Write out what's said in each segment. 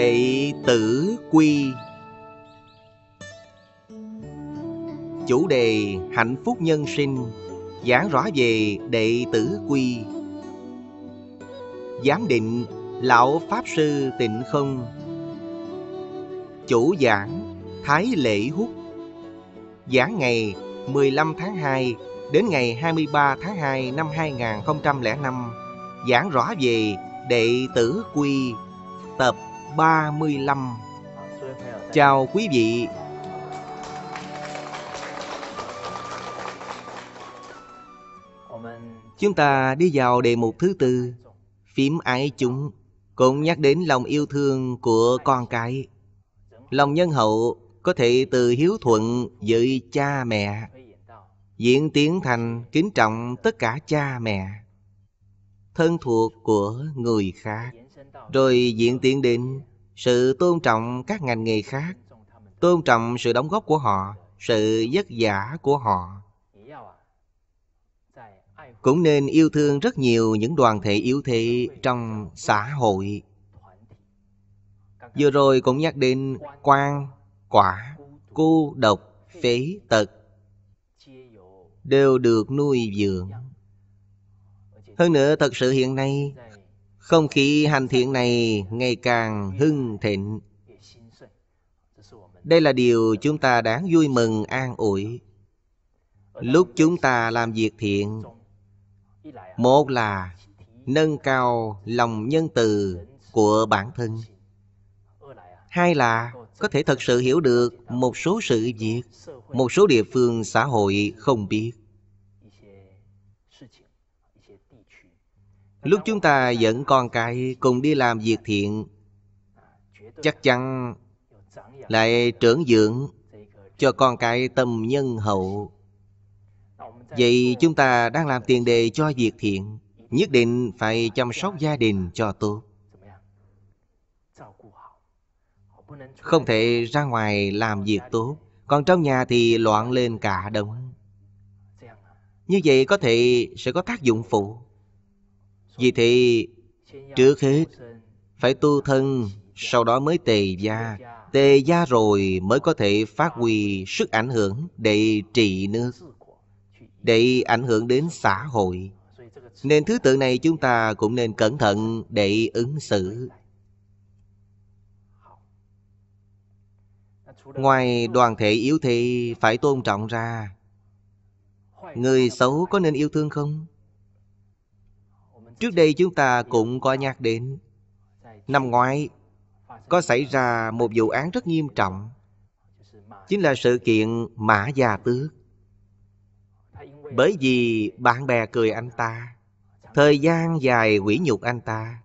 Đệ tử quy Chủ đề hạnh phúc nhân sinh Giảng rõ về đệ tử quy Giám định Lão Pháp Sư Tịnh Không Chủ giảng Thái Lễ Húc Giảng ngày 15 tháng 2 đến ngày 23 tháng 2 năm 2005 Giảng rõ về đệ tử quy tập 35 Chào quý vị Chúng ta đi vào đề mục thứ tư Phím ái chúng Cũng nhắc đến lòng yêu thương của con cái Lòng nhân hậu có thể từ hiếu thuận với cha mẹ Diễn tiến thành kính trọng tất cả cha mẹ Thân thuộc của người khác rồi diện tiện định Sự tôn trọng các ngành nghề khác Tôn trọng sự đóng góp của họ Sự vất vả của họ Cũng nên yêu thương rất nhiều những đoàn thể yếu thế trong xã hội Vừa rồi cũng nhắc đến quan, quả, cô, độc, phế, tật Đều được nuôi dưỡng Hơn nữa thật sự hiện nay không khí hành thiện này ngày càng hưng thịnh. Đây là điều chúng ta đáng vui mừng an ủi. Lúc chúng ta làm việc thiện, một là nâng cao lòng nhân từ của bản thân. Hai là có thể thật sự hiểu được một số sự việc, một số địa phương xã hội không biết. Lúc chúng ta dẫn con cái cùng đi làm việc thiện Chắc chắn lại trưởng dưỡng cho con cái tâm nhân hậu Vậy chúng ta đang làm tiền đề cho việc thiện Nhất định phải chăm sóc gia đình cho tốt Không thể ra ngoài làm việc tốt Còn trong nhà thì loạn lên cả đồng Như vậy có thể sẽ có tác dụng phụ vì thì trước hết phải tu thân, sau đó mới tề gia. Tề gia rồi mới có thể phát huy sức ảnh hưởng để trị nước, để ảnh hưởng đến xã hội. Nên thứ tự này chúng ta cũng nên cẩn thận để ứng xử. Ngoài đoàn thể yếu thì phải tôn trọng ra, người xấu có nên yêu thương không? Trước đây chúng ta cũng có nhắc đến Năm ngoái Có xảy ra một vụ án rất nghiêm trọng Chính là sự kiện Mã Gia Tước Bởi vì bạn bè cười anh ta Thời gian dài quỷ nhục anh ta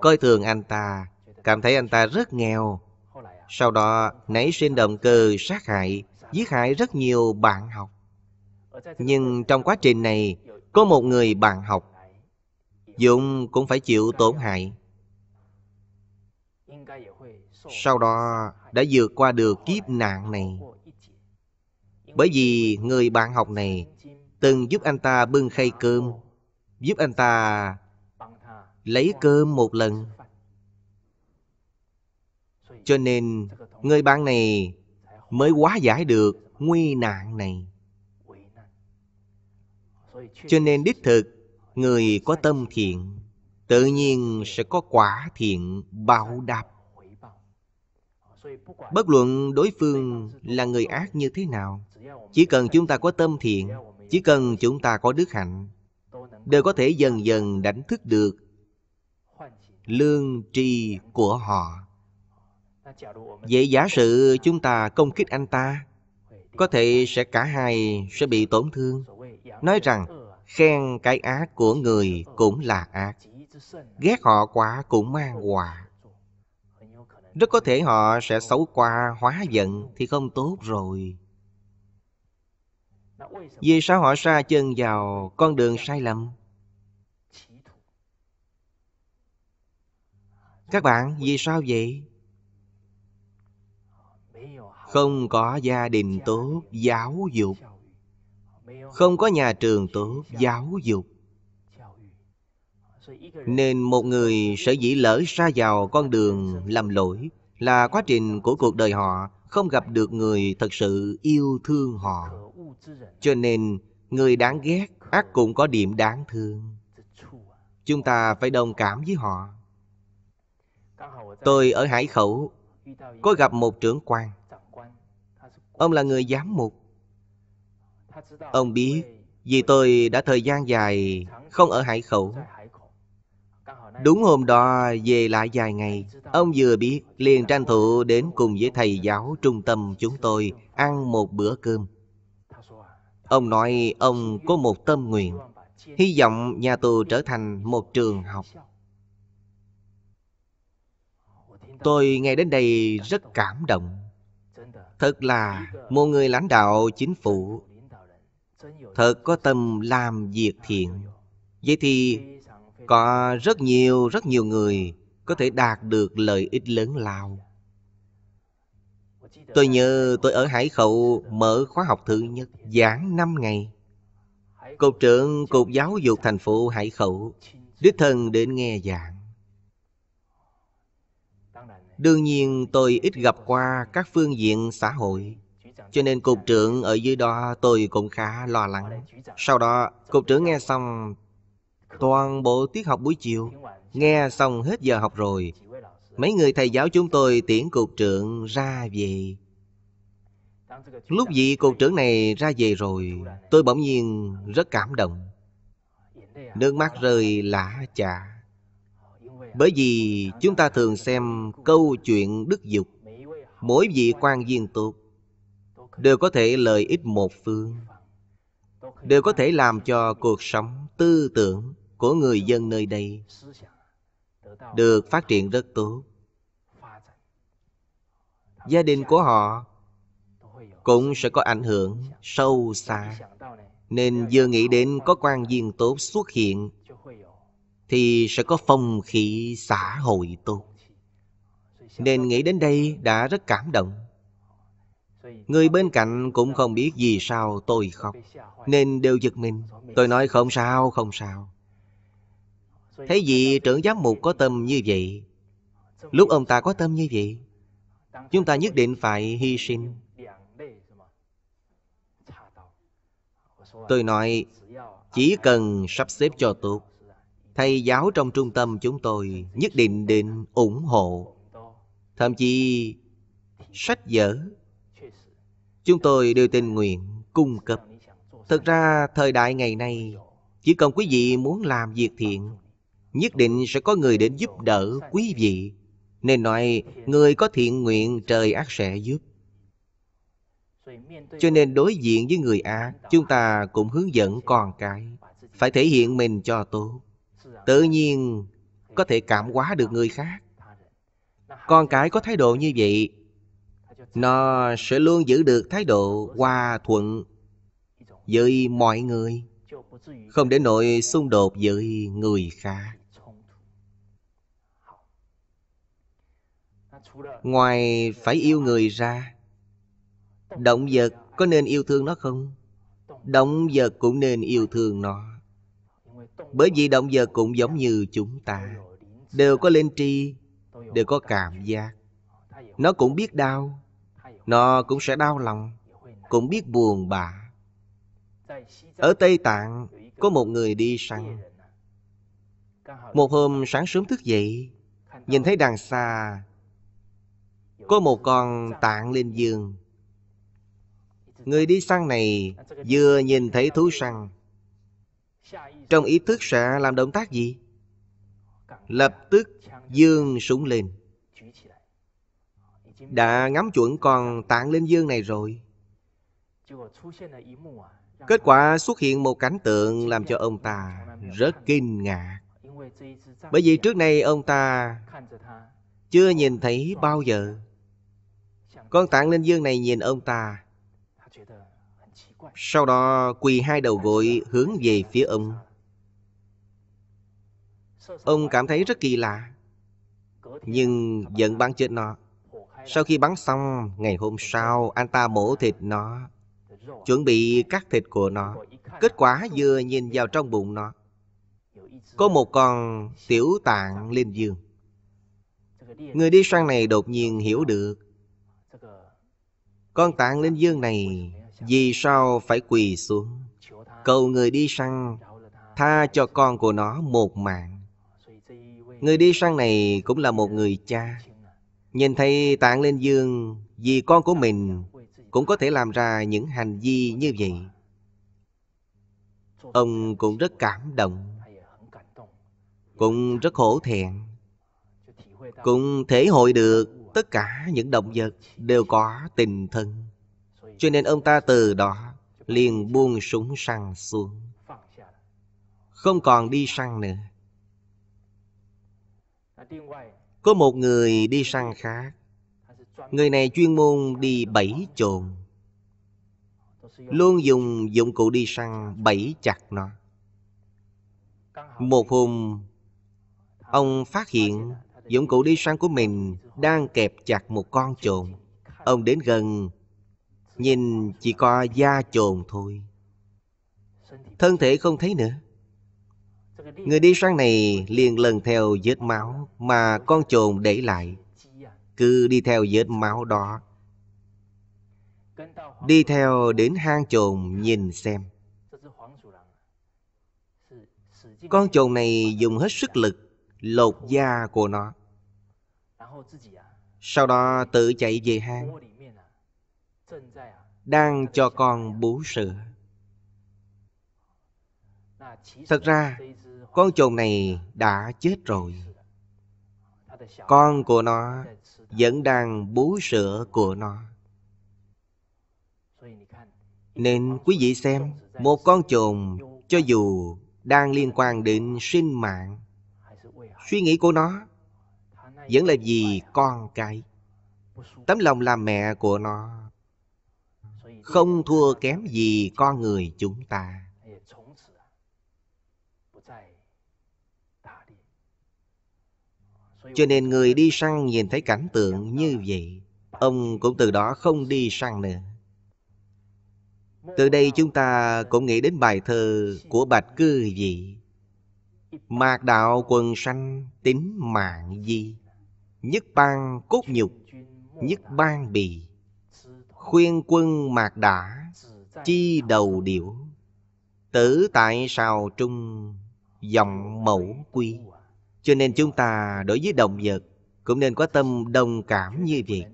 Coi thường anh ta Cảm thấy anh ta rất nghèo Sau đó nảy sinh động cơ sát hại Giết hại rất nhiều bạn học Nhưng trong quá trình này Có một người bạn học Dùng cũng phải chịu tổn hại Sau đó đã vượt qua được kiếp nạn này Bởi vì người bạn học này Từng giúp anh ta bưng khay cơm Giúp anh ta lấy cơm một lần Cho nên người bạn này mới hóa giải được nguy nạn này cho nên đích thực Người có tâm thiện Tự nhiên sẽ có quả thiện báo đáp Bất luận đối phương là người ác như thế nào Chỉ cần chúng ta có tâm thiện Chỉ cần chúng ta có đức hạnh Đều có thể dần dần đánh thức được Lương tri của họ Vậy giả sử chúng ta công kích anh ta Có thể sẽ cả hai sẽ bị tổn thương Nói rằng Khen cái ác của người cũng là ác Ghét họ quá cũng mang quả Rất có thể họ sẽ xấu qua hóa giận Thì không tốt rồi Vì sao họ xa chân vào con đường sai lầm Các bạn vì sao vậy? Không có gia đình tốt, giáo dục không có nhà trường tốt giáo dục ờ, nên một người sở dĩ lỡ xa vào con đường làm lỗi là quá trình của cuộc đời họ không gặp được người thật sự yêu thương họ cho nên người đáng ghét ác cũng có điểm đáng thương à? chúng ta phải đồng cảm với họ tôi ở hải khẩu có gặp một trưởng quan ông là người giám mục Ông biết Vì tôi đã thời gian dài Không ở Hải Khẩu Đúng hôm đó về lại vài ngày Ông vừa biết liền tranh thủ đến cùng với thầy giáo trung tâm chúng tôi Ăn một bữa cơm Ông nói ông có một tâm nguyện Hy vọng nhà tù trở thành một trường học Tôi nghe đến đây rất cảm động Thật là một người lãnh đạo chính phủ thật có tâm làm việc thiện vậy thì có rất nhiều rất nhiều người có thể đạt được lợi ích lớn lao tôi nhớ tôi ở hải khẩu mở khóa học thứ nhất giảng năm ngày cục trưởng cục giáo dục thành phố hải khẩu đích thân đến nghe giảng đương nhiên tôi ít gặp qua các phương diện xã hội cho nên cục trưởng ở dưới đó tôi cũng khá lo lắng Sau đó cục trưởng nghe xong Toàn bộ tiết học buổi chiều Nghe xong hết giờ học rồi Mấy người thầy giáo chúng tôi tiễn cục trưởng ra về Lúc vị cục trưởng này ra về rồi Tôi bỗng nhiên rất cảm động Nước mắt rơi lã chả Bởi vì chúng ta thường xem câu chuyện đức dục Mỗi vị quan viên tốt đều có thể lợi ích một phương đều có thể làm cho cuộc sống tư tưởng của người dân nơi đây được phát triển rất tốt gia đình của họ cũng sẽ có ảnh hưởng sâu xa nên vừa nghĩ đến có quan viên tốt xuất hiện thì sẽ có phong khí xã hội tốt nên nghĩ đến đây đã rất cảm động Người bên cạnh cũng không biết vì sao tôi khóc Nên đều giật mình Tôi nói không sao, không sao Thế gì trưởng giám mục có tâm như vậy Lúc ông ta có tâm như vậy Chúng ta nhất định phải hy sinh Tôi nói Chỉ cần sắp xếp cho tốt Thầy giáo trong trung tâm chúng tôi Nhất định định ủng hộ Thậm chí sách vở Chúng tôi đều tình nguyện cung cấp. Thật ra thời đại ngày nay, chỉ cần quý vị muốn làm việc thiện, nhất định sẽ có người đến giúp đỡ quý vị. Nên nói, người có thiện nguyện trời ác sẽ giúp. Cho nên đối diện với người ác, chúng ta cũng hướng dẫn con cái. Phải thể hiện mình cho tốt. Tự nhiên có thể cảm hóa được người khác. Con cái có thái độ như vậy nó sẽ luôn giữ được thái độ hòa thuận với mọi người không để nội xung đột với người khác ngoài phải yêu người ra động vật có nên yêu thương nó không động vật cũng nên yêu thương nó bởi vì động vật cũng giống như chúng ta đều có lên tri đều có cảm giác nó cũng biết đau nó cũng sẽ đau lòng Cũng biết buồn bã Ở Tây Tạng Có một người đi săn Một hôm sáng sớm thức dậy Nhìn thấy đằng xa Có một con tạng lên giường Người đi săn này Vừa nhìn thấy thú săn Trong ý thức sẽ làm động tác gì? Lập tức dương súng lên đã ngắm chuẩn con tạng linh dương này rồi kết quả xuất hiện một cảnh tượng làm cho ông ta rất kinh ngạc bởi vì trước nay ông ta chưa nhìn thấy bao giờ con tạng linh dương này nhìn ông ta sau đó quỳ hai đầu gội hướng về phía ông ông cảm thấy rất kỳ lạ nhưng vẫn bắn chết nó sau khi bắn xong, ngày hôm sau anh ta mổ thịt nó, chuẩn bị cắt thịt của nó. Kết quả vừa nhìn vào trong bụng nó, có một con tiểu tạng lên giường. Người đi săn này đột nhiên hiểu được Con tạng linh dương này Vì sao phải quỳ xuống Cầu người đi săn Tha cho con của nó một mạng Người đi săn này cũng là một người cha Nhìn thấy Tạng lên Dương Vì con của mình Cũng có thể làm ra những hành vi như vậy Ông cũng rất cảm động Cũng rất khổ thẹn Cũng thể hội được Tất cả những động vật đều có tình thân Cho nên ông ta từ đó Liền buông súng săn xuống Không còn đi săn nữa có một người đi săn khác Người này chuyên môn đi bẫy trộn Luôn dùng dụng cụ đi săn bẫy chặt nó Một hôm Ông phát hiện dụng cụ đi săn của mình Đang kẹp chặt một con trộn Ông đến gần Nhìn chỉ có da trồn thôi Thân thể không thấy nữa Người đi sang này liền lần theo vết máu mà con trồn để lại. Cứ đi theo vết máu đó. Đi theo đến hang trồn nhìn xem. Con trồn này dùng hết sức lực lột da của nó. Sau đó tự chạy về hang Đang cho con bú sữa Thật ra con trồn này đã chết rồi Con của nó vẫn đang bú sữa của nó Nên quý vị xem Một con trồn cho dù đang liên quan đến sinh mạng Suy nghĩ của nó vẫn là vì con cái Tấm lòng làm mẹ của nó Không thua kém gì con người chúng ta Cho nên người đi săn nhìn thấy cảnh tượng như vậy Ông cũng từ đó không đi săn nữa Từ đây chúng ta cũng nghĩ đến bài thơ của Bạch Cư Dị Mạc đạo quần sanh tính mạng di Nhất ban cốt nhục Nhất ban bì Khuyên quân mạc đã Chi đầu điểu Tử tại sào trung Dòng mẫu quy cho nên chúng ta đối với động vật Cũng nên có tâm đồng cảm như vậy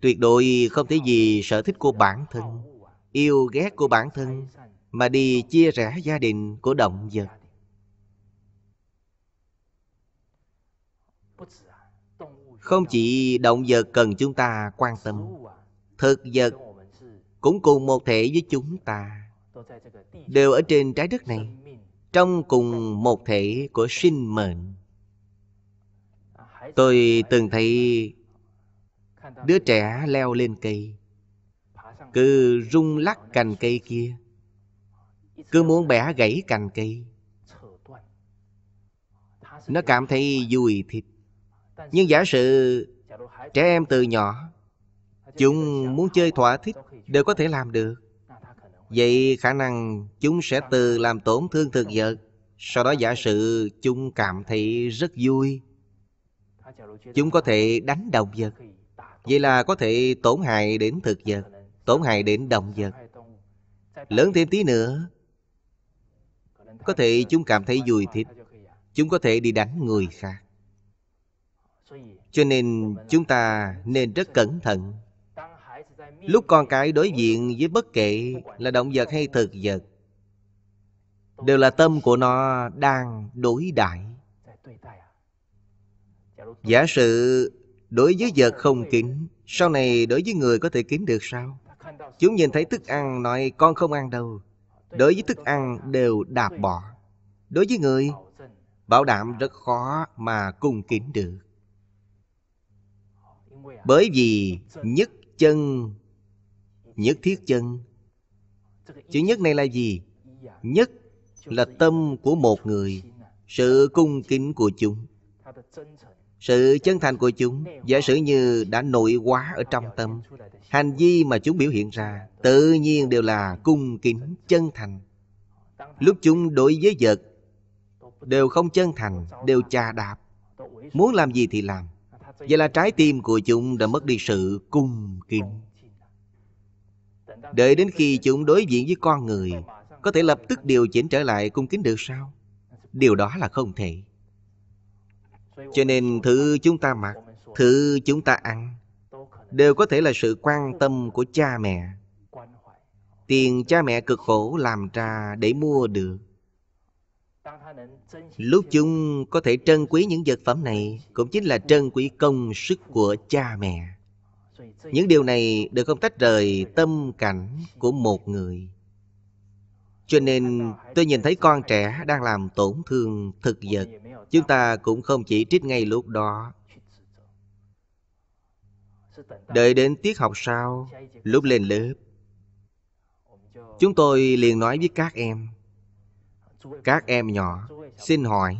Tuyệt đối không thể vì sở thích của bản thân Yêu ghét của bản thân Mà đi chia rẽ gia đình của động vật Không chỉ động vật cần chúng ta quan tâm Thực vật cũng cùng một thể với chúng ta Đều ở trên trái đất này Trong cùng một thể của sinh mệnh Tôi từng thấy đứa trẻ leo lên cây, cứ rung lắc cành cây kia, cứ muốn bẻ gãy cành cây. Nó cảm thấy vui thịt. Nhưng giả sử trẻ em từ nhỏ, chúng muốn chơi thỏa thích đều có thể làm được. Vậy khả năng chúng sẽ từ làm tổn thương thực vật Sau đó giả sử chúng cảm thấy rất vui Chúng có thể đánh động vật Vậy là có thể tổn hại đến thực vật Tổn hại đến động vật Lớn thêm tí nữa Có thể chúng cảm thấy vui thích Chúng có thể đi đánh người khác Cho nên chúng ta nên rất cẩn thận Lúc con cái đối diện với bất kể là động vật hay thực vật Đều là tâm của nó đang đối đại Giả sử đối với vật không kín Sau này đối với người có thể kín được sao? Chúng nhìn thấy thức ăn nói con không ăn đâu Đối với thức ăn đều đạp bỏ Đối với người Bảo đảm rất khó mà cung kính được Bởi vì nhất chân Nhất thiết chân Chữ nhất này là gì? Nhất là tâm của một người Sự cung kính của chúng sự chân thành của chúng giả sử như đã nội hóa ở trong tâm hành vi mà chúng biểu hiện ra tự nhiên đều là cung kính chân thành lúc chúng đối với vật đều không chân thành đều chà đạp muốn làm gì thì làm vậy là trái tim của chúng đã mất đi sự cung kính đợi đến khi chúng đối diện với con người có thể lập tức điều chỉnh trở lại cung kính được sao điều đó là không thể cho nên thứ chúng ta mặc, thứ chúng ta ăn đều có thể là sự quan tâm của cha mẹ. Tiền cha mẹ cực khổ làm ra để mua được. Lúc chúng có thể trân quý những vật phẩm này cũng chính là trân quý công sức của cha mẹ. Những điều này đều không tách rời tâm cảnh của một người. Cho nên tôi nhìn thấy con trẻ đang làm tổn thương thực vật Chúng ta cũng không chỉ trích ngay lúc đó Đợi đến tiết học sau Lúc lên lớp Chúng tôi liền nói với các em Các em nhỏ Xin hỏi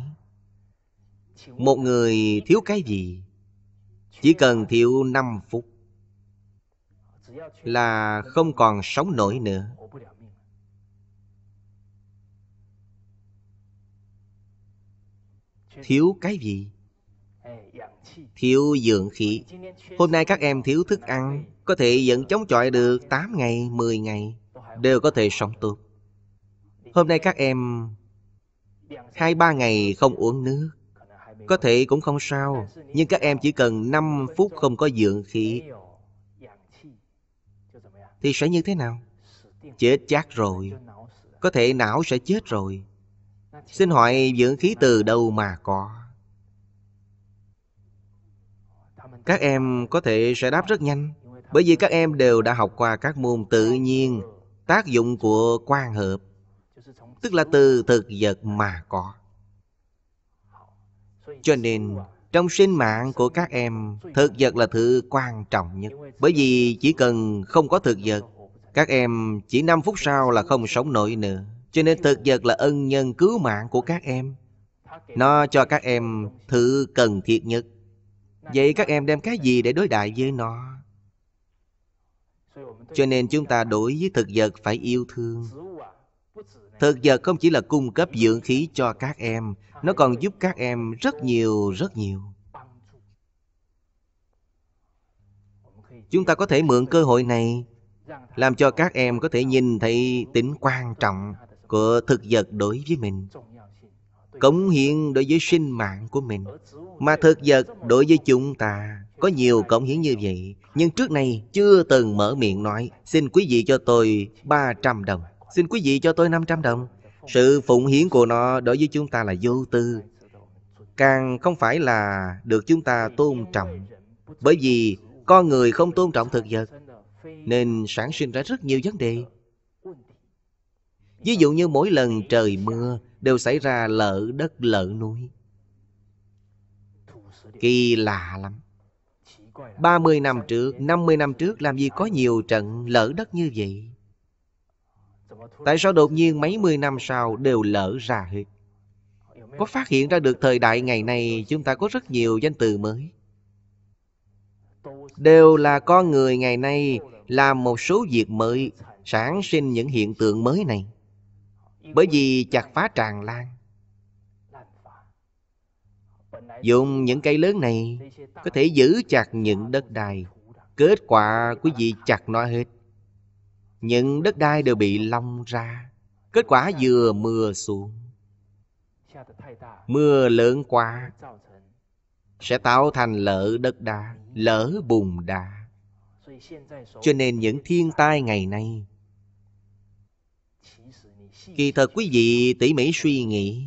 Một người thiếu cái gì Chỉ cần thiếu năm phút Là không còn sống nổi nữa thiếu cái gì thiếu dưỡng khí hôm nay các em thiếu thức ăn có thể vẫn chống chọi được 8 ngày 10 ngày đều có thể sống tốt hôm nay các em hai ba ngày không uống nước có thể cũng không sao nhưng các em chỉ cần 5 phút không có dưỡng khí thì sẽ như thế nào chết chắc rồi có thể não sẽ chết rồi Xin hỏi dưỡng khí từ đâu mà có Các em có thể sẽ đáp rất nhanh Bởi vì các em đều đã học qua các môn tự nhiên Tác dụng của quan hợp Tức là từ thực vật mà có Cho nên trong sinh mạng của các em Thực vật là thứ quan trọng nhất Bởi vì chỉ cần không có thực vật Các em chỉ 5 phút sau là không sống nổi nữa cho nên thực vật là ân nhân cứu mạng của các em Nó cho các em thứ cần thiết nhất Vậy các em đem cái gì để đối đại với nó? Cho nên chúng ta đối với thực vật phải yêu thương Thực vật không chỉ là cung cấp dưỡng khí cho các em Nó còn giúp các em rất nhiều rất nhiều Chúng ta có thể mượn cơ hội này Làm cho các em có thể nhìn thấy tính quan trọng của thực vật đối với mình cống hiến đối với sinh mạng của mình mà thực vật đối với chúng ta có nhiều cống hiến như vậy nhưng trước này chưa từng mở miệng nói xin quý vị cho tôi 300 đồng xin quý vị cho tôi 500 đồng sự phụng hiến của nó đối với chúng ta là vô tư càng không phải là được chúng ta tôn trọng bởi vì con người không tôn trọng thực vật nên sản sinh ra rất nhiều vấn đề Ví dụ như mỗi lần trời mưa đều xảy ra lỡ đất lỡ núi. Kỳ lạ lắm. 30 năm trước, 50 năm trước làm gì có nhiều trận lỡ đất như vậy? Tại sao đột nhiên mấy mươi năm sau đều lỡ ra hết? Có phát hiện ra được thời đại ngày nay chúng ta có rất nhiều danh từ mới. Đều là con người ngày nay làm một số việc mới, sản sinh những hiện tượng mới này. Bởi vì chặt phá tràn lan Dùng những cây lớn này Có thể giữ chặt những đất đai Kết quả quý vị chặt nó hết Những đất đai đều bị long ra Kết quả vừa mưa xuống Mưa lớn quá Sẽ tạo thành lỡ đất đá Lỡ bùn đá Cho nên những thiên tai ngày nay Kỳ thật quý vị tỉ mỉ suy nghĩ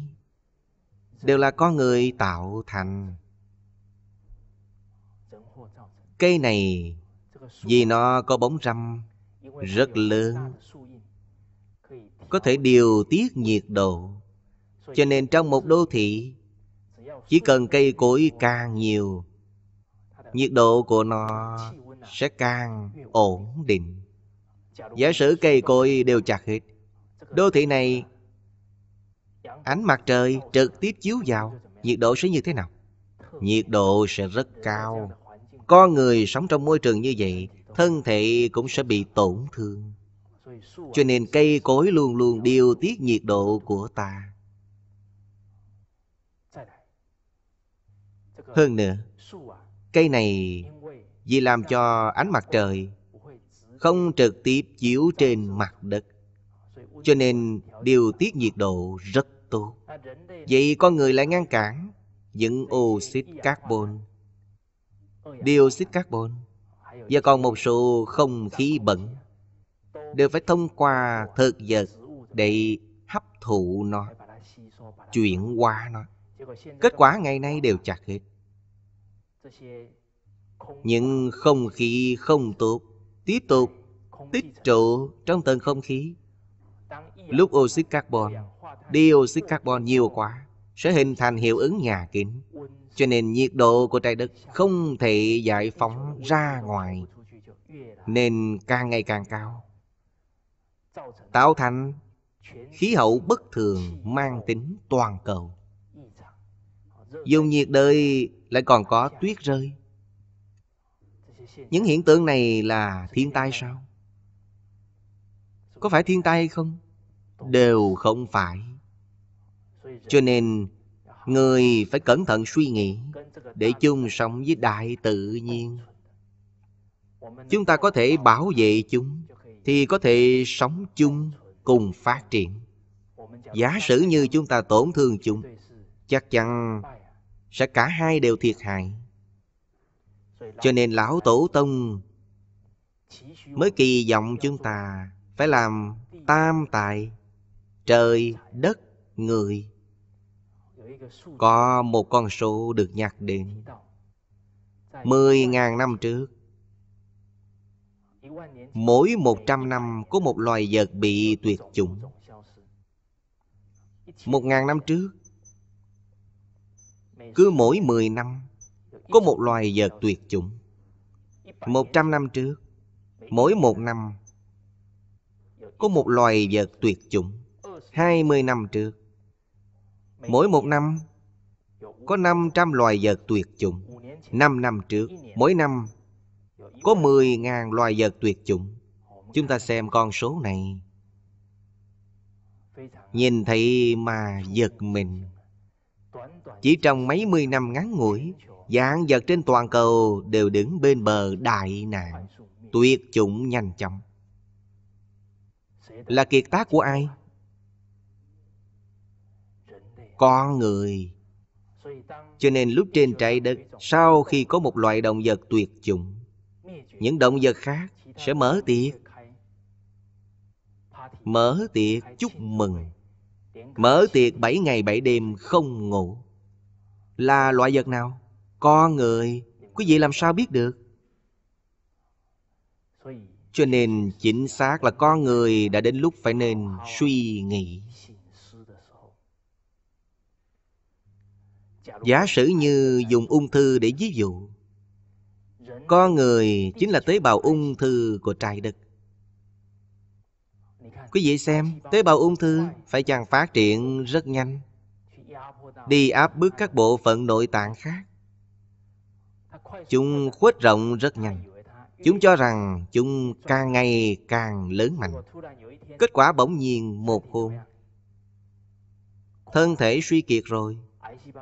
Đều là con người tạo thành Cây này Vì nó có bóng râm Rất lớn Có thể điều tiết nhiệt độ Cho nên trong một đô thị Chỉ cần cây cối càng nhiều Nhiệt độ của nó sẽ càng ổn định Giả sử cây cối đều chặt hết Đô thị này Ánh mặt trời trực tiếp chiếu vào Nhiệt độ sẽ như thế nào? Nhiệt độ sẽ rất cao Con người sống trong môi trường như vậy Thân thể cũng sẽ bị tổn thương Cho nên cây cối luôn luôn điều tiết nhiệt độ của ta Hơn nữa Cây này vì làm cho ánh mặt trời Không trực tiếp chiếu trên mặt đất cho nên điều tiết nhiệt độ rất tốt Vậy con người lại ngăn cản Những oxit carbon Dioxit carbon Và còn một số không khí bẩn Đều phải thông qua thực vật Để hấp thụ nó Chuyển qua nó Kết quả ngày nay đều chặt hết Những không khí không tốt Tiếp tục tích trụ trong tầng không khí lúc oxit carbon, dioxit carbon nhiều quá sẽ hình thành hiệu ứng nhà kính. Cho nên nhiệt độ của trái đất không thể giải phóng ra ngoài nên càng ngày càng cao. Tạo thành khí hậu bất thường mang tính toàn cầu. Dùng nhiệt đới lại còn có tuyết rơi. Những hiện tượng này là thiên tai sao? Có phải thiên tai hay không? đều không phải cho nên người phải cẩn thận suy nghĩ để chung sống với đại tự nhiên chúng ta có thể bảo vệ chúng thì có thể sống chung cùng phát triển giả sử như chúng ta tổn thương chúng chắc chắn sẽ cả hai đều thiệt hại cho nên lão tổ tông mới kỳ vọng chúng ta phải làm tam tài trời đất người có một con số được nhắc đến mười ngàn năm trước mỗi một trăm năm có một loài vật bị tuyệt chủng một ngàn năm trước cứ mỗi mười năm có một loài vật tuyệt chủng một trăm năm trước mỗi một năm có một loài vật tuyệt chủng 20 năm trước Mỗi một năm Có 500 loài vật tuyệt chủng 5 năm trước Mỗi năm Có 10.000 loài vật tuyệt chủng Chúng ta xem con số này Nhìn thấy mà giật mình Chỉ trong mấy mươi năm ngắn ngủi Dạng vật trên toàn cầu đều đứng bên bờ đại nạn Tuyệt chủng nhanh chóng Là kiệt tác của ai? con người cho nên lúc trên trái đất sau khi có một loại động vật tuyệt chủng những động vật khác sẽ mở tiệc mở tiệc chúc mừng mở tiệc bảy ngày bảy đêm không ngủ là loại vật nào con người quý vị làm sao biết được cho nên chính xác là con người đã đến lúc phải nên suy nghĩ giả sử như dùng ung thư để ví dụ con người chính là tế bào ung thư của trái đất quý vị xem tế bào ung thư phải chàng phát triển rất nhanh đi áp bức các bộ phận nội tạng khác chúng khuếch rộng rất nhanh chúng cho rằng chúng càng ngày càng lớn mạnh kết quả bỗng nhiên một hôm thân thể suy kiệt rồi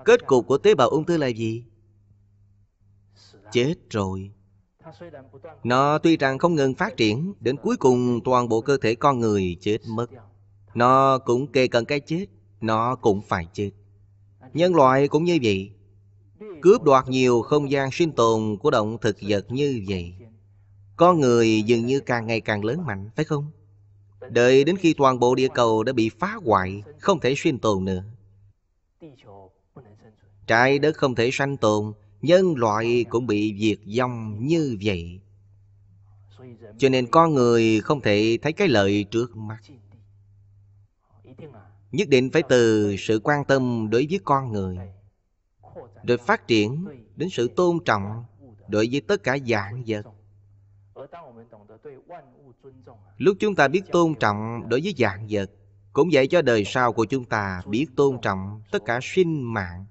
Kết cục của tế bào ung thư là gì? Chết rồi Nó tuy rằng không ngừng phát triển Đến cuối cùng toàn bộ cơ thể con người chết mất Nó cũng kề cận cái chết Nó cũng phải chết Nhân loại cũng như vậy Cướp đoạt nhiều không gian sinh tồn của động thực vật như vậy Con người dường như càng ngày càng lớn mạnh, phải không? Đợi đến khi toàn bộ địa cầu đã bị phá hoại Không thể sinh tồn nữa Trái đất không thể sanh tồn Nhân loại cũng bị diệt vong như vậy Cho nên con người không thể thấy cái lợi trước mắt Nhất định phải từ sự quan tâm đối với con người Rồi phát triển đến sự tôn trọng Đối với tất cả dạng vật Lúc chúng ta biết tôn trọng đối với dạng vật Cũng dạy cho đời sau của chúng ta biết tôn trọng tất cả sinh mạng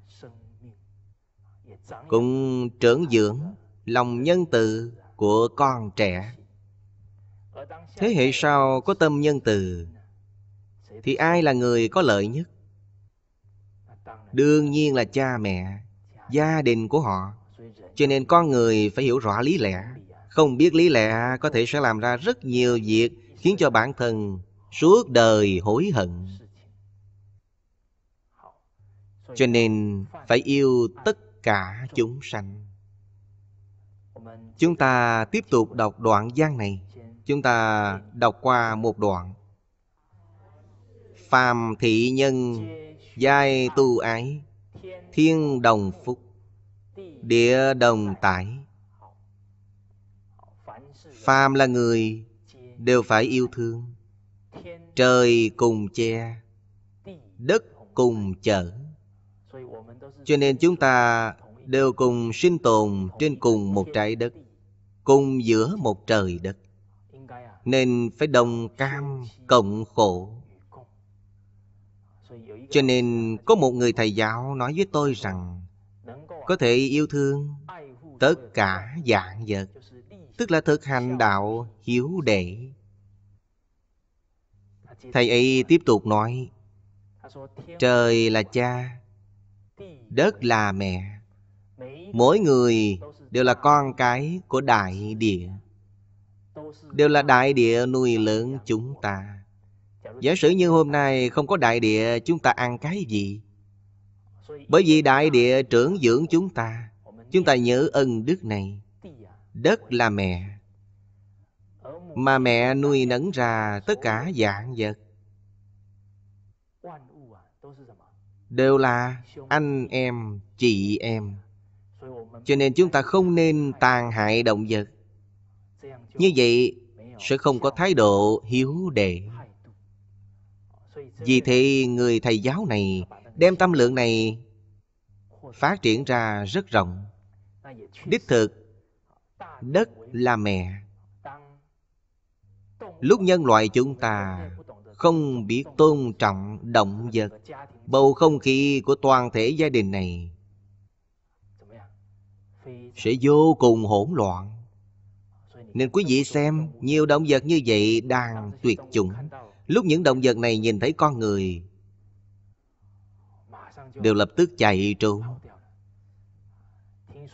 cũng trưởng dưỡng lòng nhân từ của con trẻ thế hệ sau có tâm nhân từ thì ai là người có lợi nhất đương nhiên là cha mẹ gia đình của họ cho nên con người phải hiểu rõ lý lẽ không biết lý lẽ có thể sẽ làm ra rất nhiều việc khiến cho bản thân suốt đời hối hận cho nên phải yêu tất cả chúng sanh chúng ta tiếp tục đọc đoạn gian này chúng ta đọc qua một đoạn phàm thị nhân giai tu ái thiên đồng phúc địa đồng tải phàm là người đều phải yêu thương trời cùng che đất cùng chở cho nên chúng ta đều cùng sinh tồn trên cùng một trái đất Cùng giữa một trời đất Nên phải đồng cam cộng khổ Cho nên có một người thầy giáo nói với tôi rằng Có thể yêu thương tất cả dạng vật Tức là thực hành đạo hiếu đệ Thầy ấy tiếp tục nói Trời là cha đất là mẹ mỗi người đều là con cái của đại địa đều là đại địa nuôi lớn chúng ta giả sử như hôm nay không có đại địa chúng ta ăn cái gì bởi vì đại địa trưởng dưỡng chúng ta chúng ta nhớ ân đức này đất là mẹ mà mẹ nuôi nấng ra tất cả dạng vật đều là anh em chị em cho nên chúng ta không nên tàn hại động vật như vậy sẽ không có thái độ hiếu đệ vì thế người thầy giáo này đem tâm lượng này phát triển ra rất rộng đích thực đất là mẹ lúc nhân loại chúng ta không biết tôn trọng động vật bầu không khí của toàn thể gia đình này sẽ vô cùng hỗn loạn nên quý vị xem nhiều động vật như vậy đang tuyệt chủng lúc những động vật này nhìn thấy con người đều lập tức chạy trốn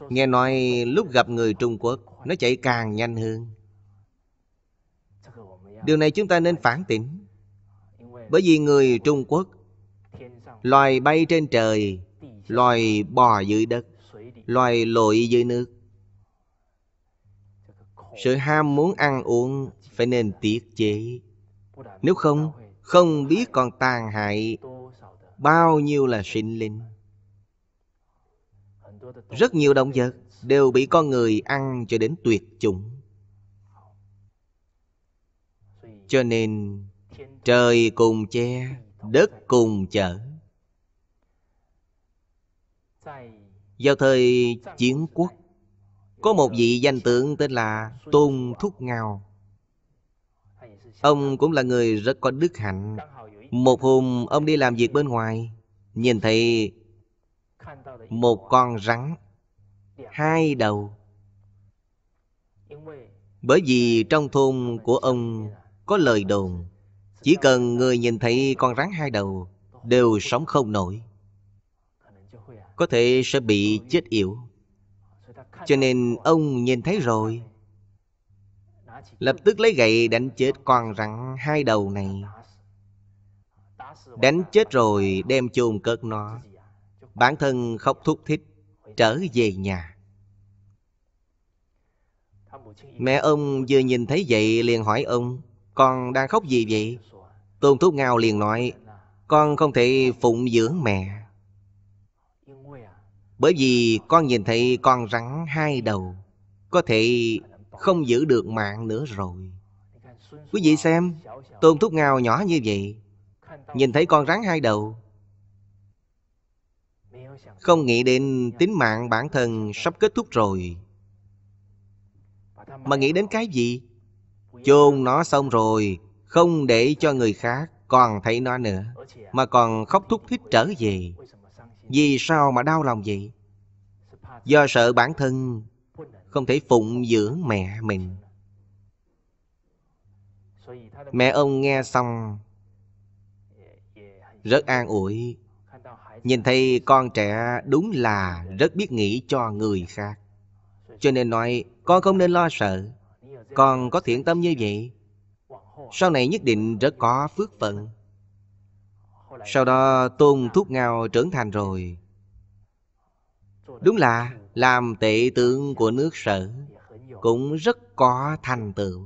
nghe nói lúc gặp người trung quốc nó chạy càng nhanh hơn điều này chúng ta nên phản tỉnh bởi vì người Trung Quốc Loài bay trên trời Loài bò dưới đất Loài lội dưới nước Sự ham muốn ăn uống Phải nên tiết chế Nếu không Không biết còn tàn hại Bao nhiêu là sinh linh Rất nhiều động vật Đều bị con người ăn cho đến tuyệt chủng Cho nên Trời cùng che Đất cùng chở Vào thời chiến quốc Có một vị danh tượng tên là Tôn Thúc Ngao Ông cũng là người rất có đức hạnh Một hôm ông đi làm việc bên ngoài Nhìn thấy Một con rắn Hai đầu Bởi vì trong thôn của ông Có lời đồn chỉ cần người nhìn thấy con rắn hai đầu Đều sống không nổi Có thể sẽ bị chết yểu Cho nên ông nhìn thấy rồi Lập tức lấy gậy đánh chết con rắn hai đầu này Đánh chết rồi đem chôn cất nó Bản thân khóc thúc thích Trở về nhà Mẹ ông vừa nhìn thấy vậy liền hỏi ông con đang khóc gì vậy? Tôn Thúc Ngao liền nói Con không thể phụng dưỡng mẹ Bởi vì con nhìn thấy con rắn hai đầu Có thể không giữ được mạng nữa rồi Quý vị xem Tôn Thúc Ngao nhỏ như vậy Nhìn thấy con rắn hai đầu Không nghĩ đến tính mạng bản thân sắp kết thúc rồi Mà nghĩ đến cái gì? chôn nó xong rồi không để cho người khác còn thấy nó nữa mà còn khóc thúc thích trở về vì sao mà đau lòng vậy do sợ bản thân không thể phụng dưỡng mẹ mình mẹ ông nghe xong rất an ủi nhìn thấy con trẻ đúng là rất biết nghĩ cho người khác cho nên nói con không nên lo sợ còn có thiện tâm như vậy sau này nhất định rất có phước phận sau đó tôn thúc ngao trưởng thành rồi đúng là làm tệ tướng của nước sở cũng rất có thành tựu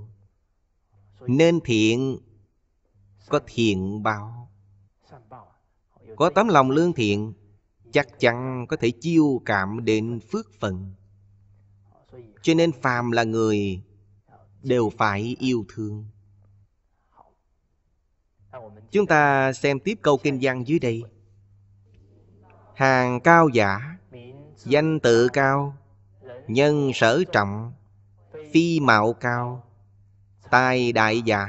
nên thiện có thiện báo có tấm lòng lương thiện chắc chắn có thể chiêu cảm đến phước phận cho nên phàm là người đều phải yêu thương chúng ta xem tiếp câu kinh văn dưới đây hàng cao giả danh tự cao nhân sở trọng phi mạo cao tài đại giả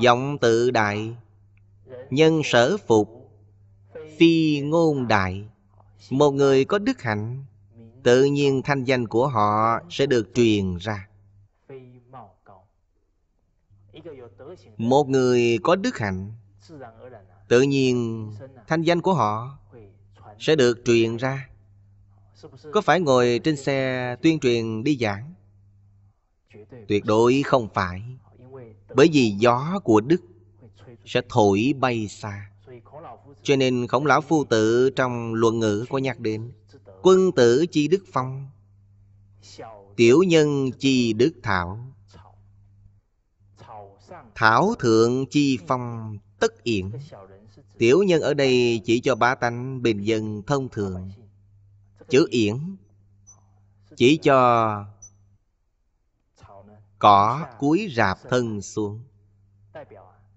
giọng tự đại nhân sở phục phi ngôn đại một người có đức hạnh tự nhiên thanh danh của họ sẽ được truyền ra một người có đức hạnh tự nhiên thanh danh của họ sẽ được truyền ra có phải ngồi trên xe tuyên truyền đi giảng tuyệt đối không phải bởi vì gió của đức sẽ thổi bay xa cho nên khổng lão phu tử trong luận ngữ có nhắc đến quân tử chi đức phong tiểu nhân chi đức thảo Thảo thượng chi phong tất yện Tiểu nhân ở đây chỉ cho bá tánh bình dân thông thường Chữ yển Chỉ cho cỏ cuối rạp thân xuống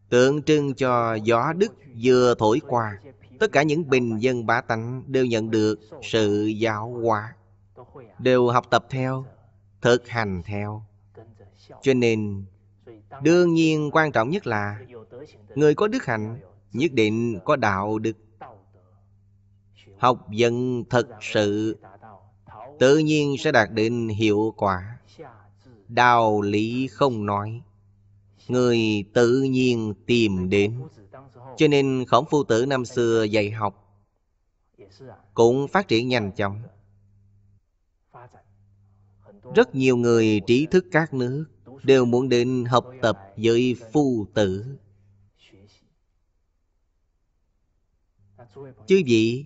Tượng trưng cho gió đức vừa thổi qua Tất cả những bình dân bá tánh đều nhận được sự giáo hóa Đều học tập theo, thực hành theo Cho nên Đương nhiên quan trọng nhất là Người có đức hạnh Nhất định có đạo đức Học dân thật sự Tự nhiên sẽ đạt đến hiệu quả Đạo lý không nói Người tự nhiên tìm đến Cho nên khổng phu tử năm xưa dạy học Cũng phát triển nhanh chóng Rất nhiều người trí thức các nước đều muốn đến học tập với phu tử Chứ vị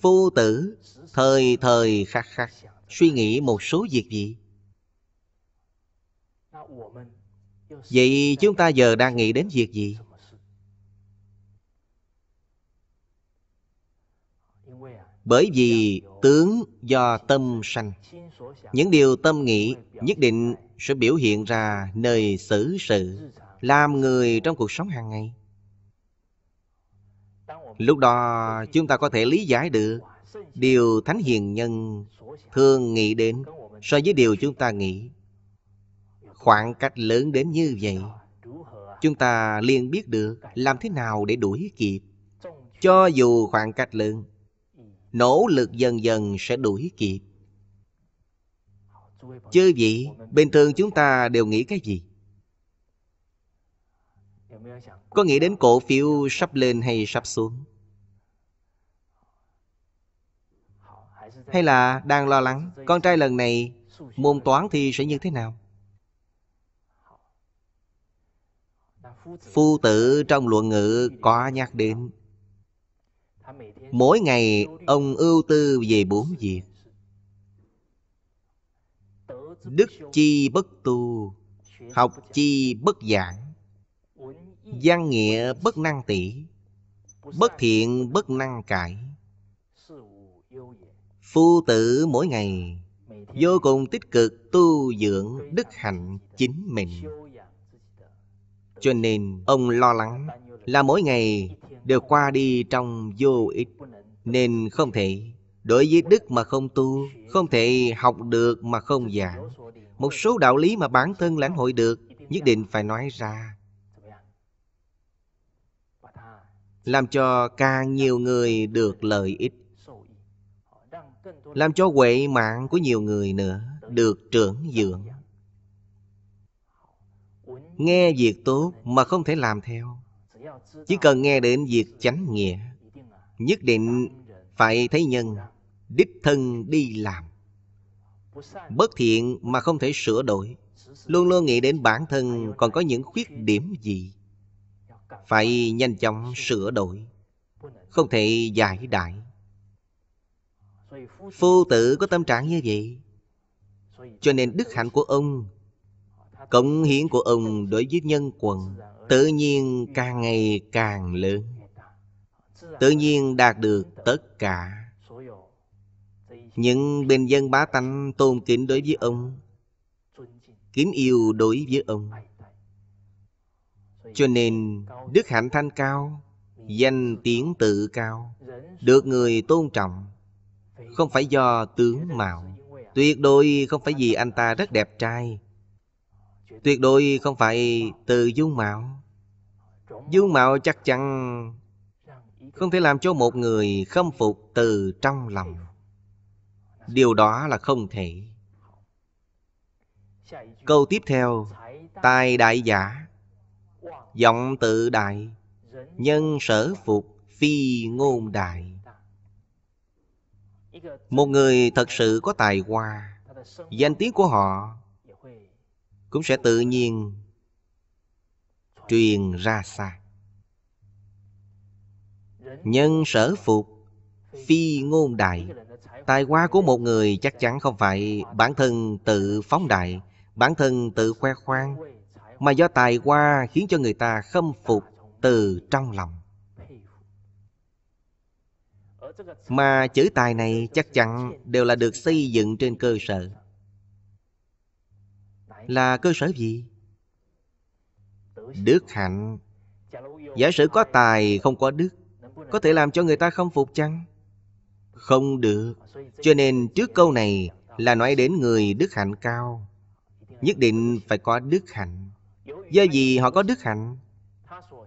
phu tử thời thời khắc khắc suy nghĩ một số việc gì vậy chúng ta giờ đang nghĩ đến việc gì Bởi vì tướng do tâm sanh Những điều tâm nghĩ nhất định sẽ biểu hiện ra nơi xử sự Làm người trong cuộc sống hàng ngày Lúc đó chúng ta có thể lý giải được Điều Thánh Hiền Nhân thường nghĩ đến So với điều chúng ta nghĩ Khoảng cách lớn đến như vậy Chúng ta liền biết được làm thế nào để đuổi kịp Cho dù khoảng cách lớn nỗ lực dần dần sẽ đuổi kịp. Chư vị, bình thường chúng ta đều nghĩ cái gì? Có nghĩ đến cổ phiếu sắp lên hay sắp xuống? Hay là đang lo lắng Con trai lần này môn toán thì sẽ như thế nào? Phu tử trong luận ngữ có nhắc đến Mỗi ngày ông ưu tư về bốn việc Đức chi bất tu Học chi bất giảng Văn nghĩa bất năng tỷ Bất thiện bất năng cải Phu tử mỗi ngày Vô cùng tích cực tu dưỡng đức hạnh chính mình Cho nên ông lo lắng là mỗi ngày đều qua đi trong vô ích nên không thể đối với đức mà không tu không thể học được mà không giảng một số đạo lý mà bản thân lãnh hội được nhất định phải nói ra làm cho càng nhiều người được lợi ích làm cho huệ mạng của nhiều người nữa được trưởng dưỡng nghe việc tốt mà không thể làm theo chỉ cần nghe đến việc chánh nghĩa Nhất định phải thấy nhân Đích thân đi làm Bất thiện mà không thể sửa đổi Luôn luôn nghĩ đến bản thân còn có những khuyết điểm gì Phải nhanh chóng sửa đổi Không thể giải đại Phu tử có tâm trạng như vậy Cho nên đức hạnh của ông Cộng hiến của ông đối với nhân quần tự nhiên càng ngày càng lớn tự nhiên đạt được tất cả những bên dân bá tánh tôn kính đối với ông kính yêu đối với ông cho nên đức hạnh thanh cao danh tiếng tự cao được người tôn trọng không phải do tướng mạo tuyệt đối không phải vì anh ta rất đẹp trai tuyệt đối không phải từ dung mạo Dương mạo chắc chắn Không thể làm cho một người khâm phục từ trong lòng Điều đó là không thể Câu tiếp theo Tài đại giả Giọng tự đại Nhân sở phục Phi ngôn đại Một người thật sự có tài hoa Danh tiếng của họ Cũng sẽ tự nhiên truyền ra xa nhân sở phục phi ngôn đại tài hoa của một người chắc chắn không phải bản thân tự phóng đại bản thân tự khoe khoang mà do tài hoa khiến cho người ta khâm phục từ trong lòng mà chữ tài này chắc chắn đều là được xây dựng trên cơ sở là cơ sở gì Đức hạnh Giả sử có tài không có đức Có thể làm cho người ta không phục chăng? Không được Cho nên trước câu này Là nói đến người đức hạnh cao Nhất định phải có đức hạnh Do gì họ có đức hạnh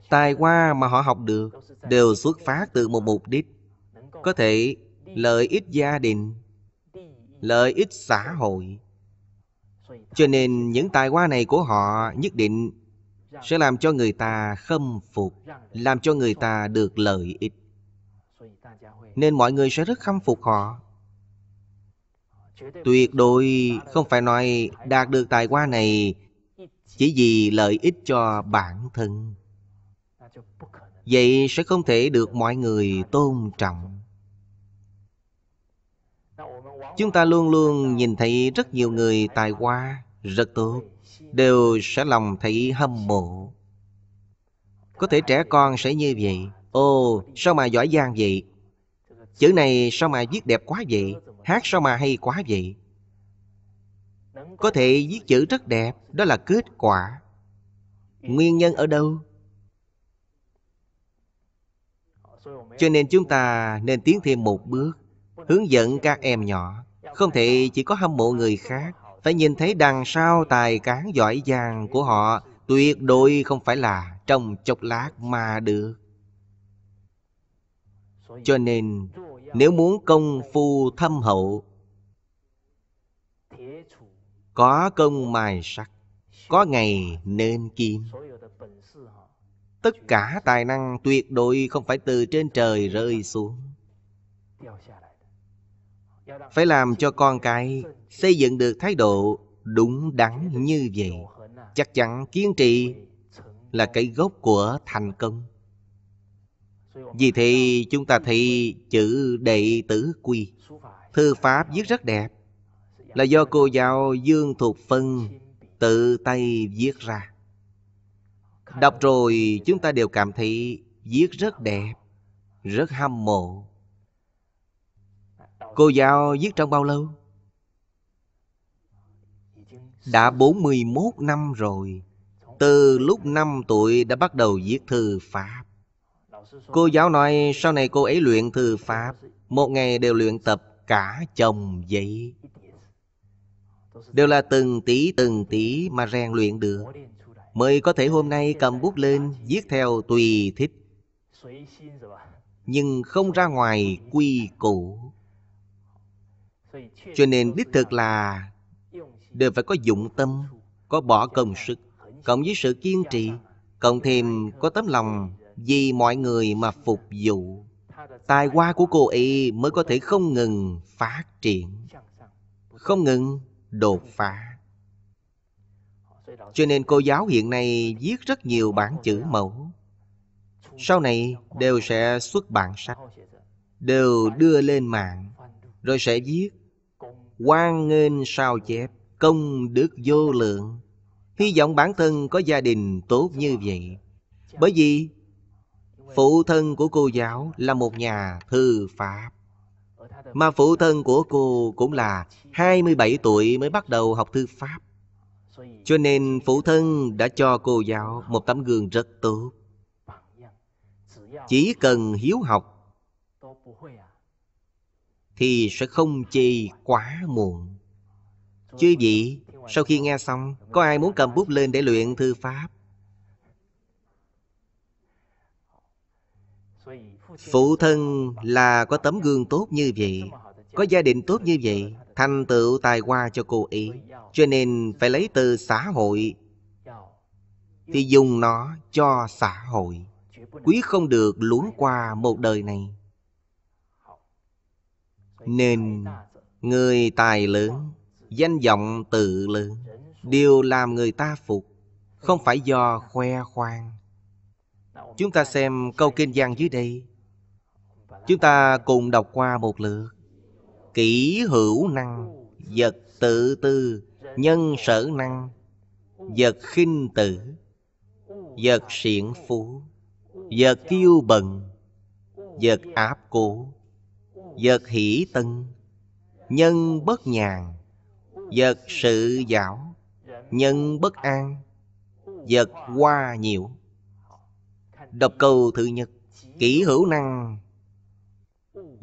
Tài hoa mà họ học được Đều xuất phát từ một mục đích Có thể lợi ích gia đình Lợi ích xã hội Cho nên những tài hoa này của họ Nhất định sẽ làm cho người ta khâm phục làm cho người ta được lợi ích nên mọi người sẽ rất khâm phục họ tuyệt đối không phải nói đạt được tài hoa này chỉ vì lợi ích cho bản thân vậy sẽ không thể được mọi người tôn trọng chúng ta luôn luôn nhìn thấy rất nhiều người tài hoa rất tốt đều sẽ lòng thấy hâm mộ. Có thể trẻ con sẽ như vậy. Ồ, sao mà giỏi giang vậy? Chữ này sao mà viết đẹp quá vậy? Hát sao mà hay quá vậy? Có thể viết chữ rất đẹp, đó là kết quả. Nguyên nhân ở đâu? Cho nên chúng ta nên tiến thêm một bước Hướng dẫn các em nhỏ Không thể chỉ có hâm mộ người khác phải nhìn thấy đằng sau tài cán giỏi giang của họ tuyệt đối không phải là trong chốc lát mà được. Cho nên, nếu muốn công phu thâm hậu, có công mài sắt, có ngày nên kim. Tất cả tài năng tuyệt đối không phải từ trên trời rơi xuống phải làm cho con cái xây dựng được thái độ đúng đắn như vậy chắc chắn kiên trì là cái gốc của thành công vì thế chúng ta thấy chữ đệ tử quy thư pháp viết rất đẹp là do cô giáo dương thuộc phân tự tay viết ra đọc rồi chúng ta đều cảm thấy viết rất đẹp rất hâm mộ Cô giáo viết trong bao lâu? Đã 41 năm rồi Từ lúc 5 tuổi đã bắt đầu viết thư Pháp Cô giáo nói sau này cô ấy luyện thư Pháp Một ngày đều luyện tập cả chồng giấy Đều là từng tí từng tí mà rèn luyện được Mới có thể hôm nay cầm bút lên Viết theo tùy thích Nhưng không ra ngoài quy củ cho nên đích thực là đều phải có dụng tâm, có bỏ công sức, cộng với sự kiên trì, cộng thêm có tấm lòng vì mọi người mà phục vụ. Tài hoa của cô ấy mới có thể không ngừng phát triển, không ngừng đột phá. Cho nên cô giáo hiện nay viết rất nhiều bản chữ mẫu. Sau này đều sẽ xuất bản sách, đều đưa lên mạng, rồi sẽ viết quan nghênh sao chép công đức vô lượng hy vọng bản thân có gia đình tốt như vậy bởi vì phụ thân của cô giáo là một nhà thư pháp mà phụ thân của cô cũng là 27 tuổi mới bắt đầu học thư pháp cho nên phụ thân đã cho cô giáo một tấm gương rất tốt chỉ cần hiếu học thì sẽ không chi quá muộn. Chứ gì, sau khi nghe xong, có ai muốn cầm bút lên để luyện thư pháp? Phụ thân là có tấm gương tốt như vậy, có gia đình tốt như vậy, thành tựu tài hoa cho cô ấy. Cho nên phải lấy từ xã hội thì dùng nó cho xã hội. Quý không được luống qua một đời này. Nên người tài lớn, danh vọng tự lớn, đều làm người ta phục, không phải do khoe khoang. Chúng ta xem câu kinh văn dưới đây. Chúng ta cùng đọc qua một lượt. kỹ hữu năng, vật tự tư, nhân sở năng, vật khinh tử, vật xiển phú, vật kiêu bận, vật áp cố, Vật hỷ tân Nhân bất nhàn Vật sự giảo Nhân bất an Vật hoa nhiều Đọc câu thứ nhất Kỹ hữu năng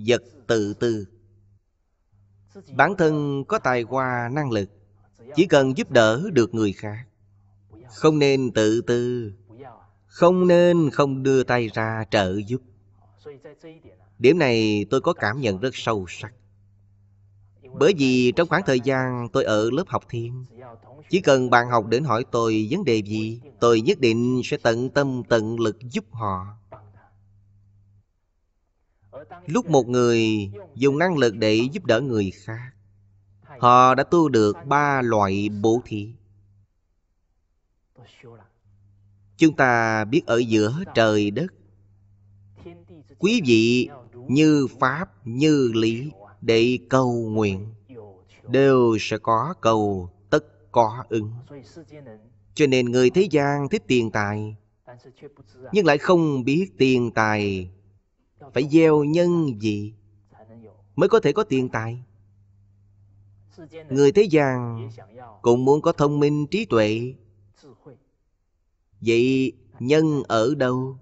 Vật tự tư Bản thân có tài hoa năng lực Chỉ cần giúp đỡ được người khác Không nên tự tư Không nên không đưa tay ra trợ giúp Điểm này tôi có cảm nhận rất sâu sắc Bởi vì trong khoảng thời gian tôi ở lớp học thêm Chỉ cần bạn học đến hỏi tôi vấn đề gì Tôi nhất định sẽ tận tâm tận lực giúp họ Lúc một người dùng năng lực để giúp đỡ người khác Họ đã tu được ba loại bố thí Chúng ta biết ở giữa trời đất Quý vị như pháp như lý để cầu nguyện đều sẽ có cầu tất có ứng cho nên người thế gian thích tiền tài nhưng lại không biết tiền tài phải gieo nhân gì mới có thể có tiền tài người thế gian cũng muốn có thông minh trí tuệ vậy nhân ở đâu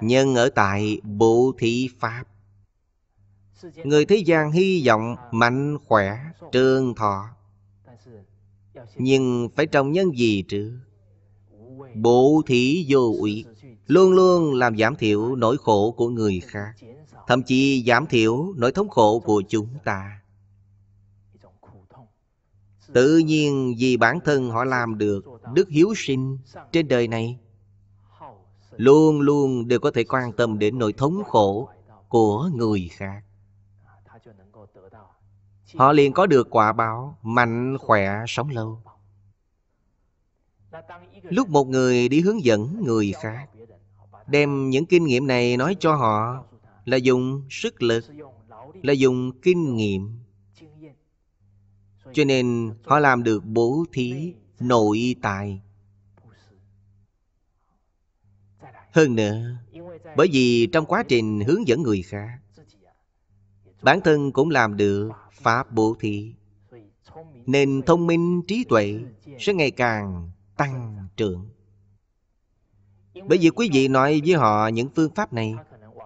nhân ở tại bộ thị pháp người thế gian hy vọng mạnh khỏe trường thọ nhưng phải trồng nhân gì chứ bộ thị vô ủy luôn luôn làm giảm thiểu nỗi khổ của người khác thậm chí giảm thiểu nỗi thống khổ của chúng ta tự nhiên vì bản thân họ làm được đức hiếu sinh trên đời này luôn luôn đều có thể quan tâm đến nỗi thống khổ của người khác họ liền có được quả báo mạnh khỏe sống lâu lúc một người đi hướng dẫn người khác đem những kinh nghiệm này nói cho họ là dùng sức lực là dùng kinh nghiệm cho nên họ làm được bố thí nội tài Hơn nữa, bởi vì trong quá trình hướng dẫn người khác, bản thân cũng làm được Pháp bố thí, nên thông minh trí tuệ sẽ ngày càng tăng trưởng. Bởi vì quý vị nói với họ những phương pháp này,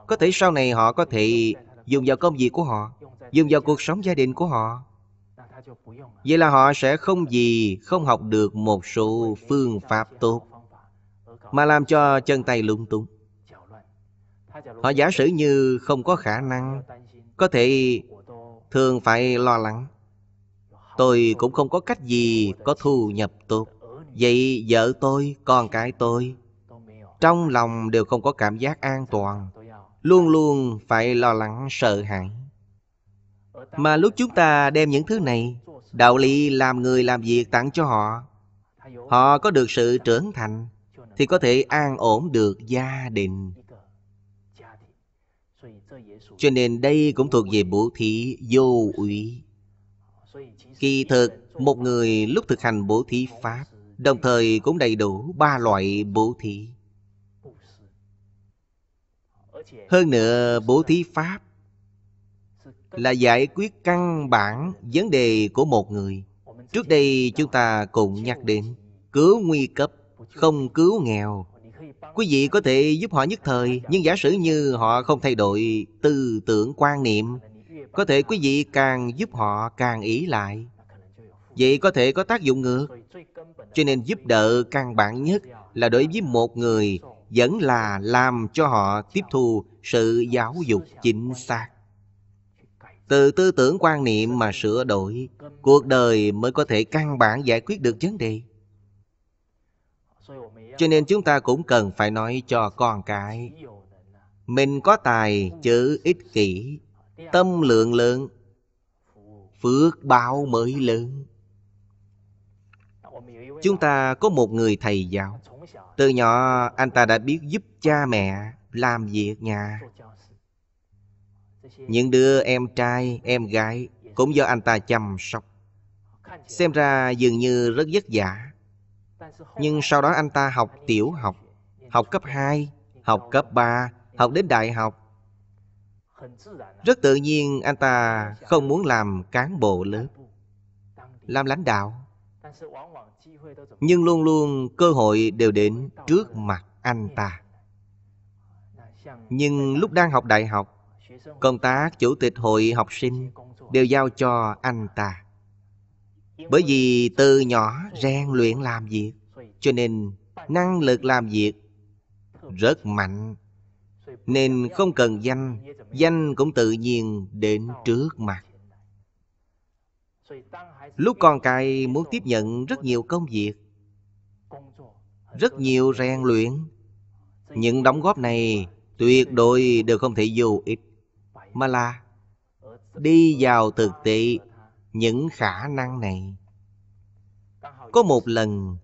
có thể sau này họ có thể dùng vào công việc của họ, dùng vào cuộc sống gia đình của họ. Vậy là họ sẽ không gì không học được một số phương pháp tốt mà làm cho chân tay lung tung họ giả sử như không có khả năng có thể thường phải lo lắng tôi cũng không có cách gì có thu nhập tốt vậy vợ tôi con cái tôi trong lòng đều không có cảm giác an toàn luôn luôn phải lo lắng sợ hãi mà lúc chúng ta đem những thứ này đạo lý làm người làm việc tặng cho họ họ có được sự trưởng thành thì có thể an ổn được gia đình cho nên đây cũng thuộc về bố thí vô úy kỳ thực một người lúc thực hành bố thí pháp đồng thời cũng đầy đủ ba loại bố thí hơn nữa bố thí pháp là giải quyết căn bản vấn đề của một người trước đây chúng ta cũng nhắc đến cứu nguy cấp không cứu nghèo quý vị có thể giúp họ nhất thời nhưng giả sử như họ không thay đổi tư tưởng quan niệm có thể quý vị càng giúp họ càng ý lại vậy có thể có tác dụng ngược cho nên giúp đỡ căn bản nhất là đối với một người vẫn là làm cho họ tiếp thu sự giáo dục chính xác từ tư tưởng quan niệm mà sửa đổi cuộc đời mới có thể căn bản giải quyết được vấn đề cho nên chúng ta cũng cần phải nói cho con cái Mình có tài chữ ích kỷ Tâm lượng lớn Phước báo mới lớn Chúng ta có một người thầy giáo Từ nhỏ anh ta đã biết giúp cha mẹ làm việc nhà Những đứa em trai, em gái Cũng do anh ta chăm sóc Xem ra dường như rất vất vả nhưng sau đó anh ta học tiểu học Học cấp 2 Học cấp 3 Học đến đại học Rất tự nhiên anh ta không muốn làm cán bộ lớp Làm lãnh đạo Nhưng luôn luôn cơ hội đều đến trước mặt anh ta Nhưng lúc đang học đại học Công tác chủ tịch hội học sinh đều giao cho anh ta. Bởi vì từ nhỏ rèn luyện làm việc cho nên năng lực làm việc rất mạnh nên không cần danh danh cũng tự nhiên đến trước mặt lúc còn cài muốn tiếp nhận rất nhiều công việc rất nhiều rèn luyện những đóng góp này tuyệt đối đều không thể vô ích mà là đi vào thực tế những khả năng này có một lần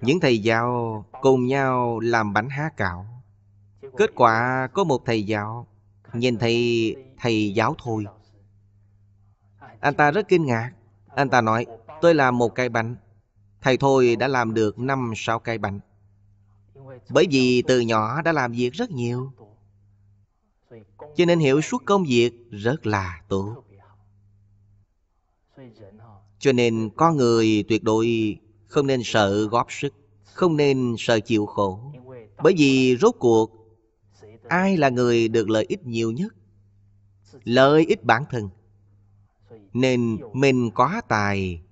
những thầy giáo cùng nhau làm bánh há cạo kết quả có một thầy giáo nhìn thấy thầy giáo thôi anh ta rất kinh ngạc anh ta nói tôi làm một cái bánh thầy thôi đã làm được năm sáu cái bánh bởi vì từ nhỏ đã làm việc rất nhiều cho nên hiểu suốt công việc rất là tốt cho nên con người tuyệt đối không nên sợ góp sức không nên sợ chịu khổ bởi vì rốt cuộc ai là người được lợi ích nhiều nhất lợi ích bản thân nên mình có tài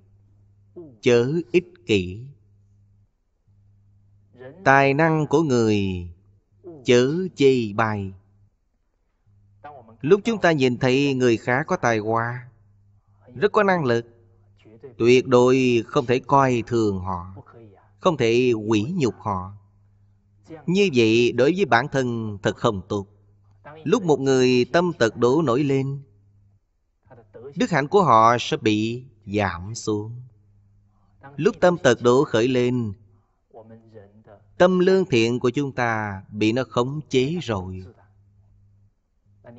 chớ ích kỷ tài năng của người chớ chi bai lúc chúng ta nhìn thấy người khá có tài hoa rất có năng lực tuyệt đối không thể coi thường họ không thể quỷ nhục họ như vậy đối với bản thân thật không tốt lúc một người tâm tật đổ nổi lên đức hạnh của họ sẽ bị giảm xuống lúc tâm tật đổ khởi lên tâm lương thiện của chúng ta bị nó khống chế rồi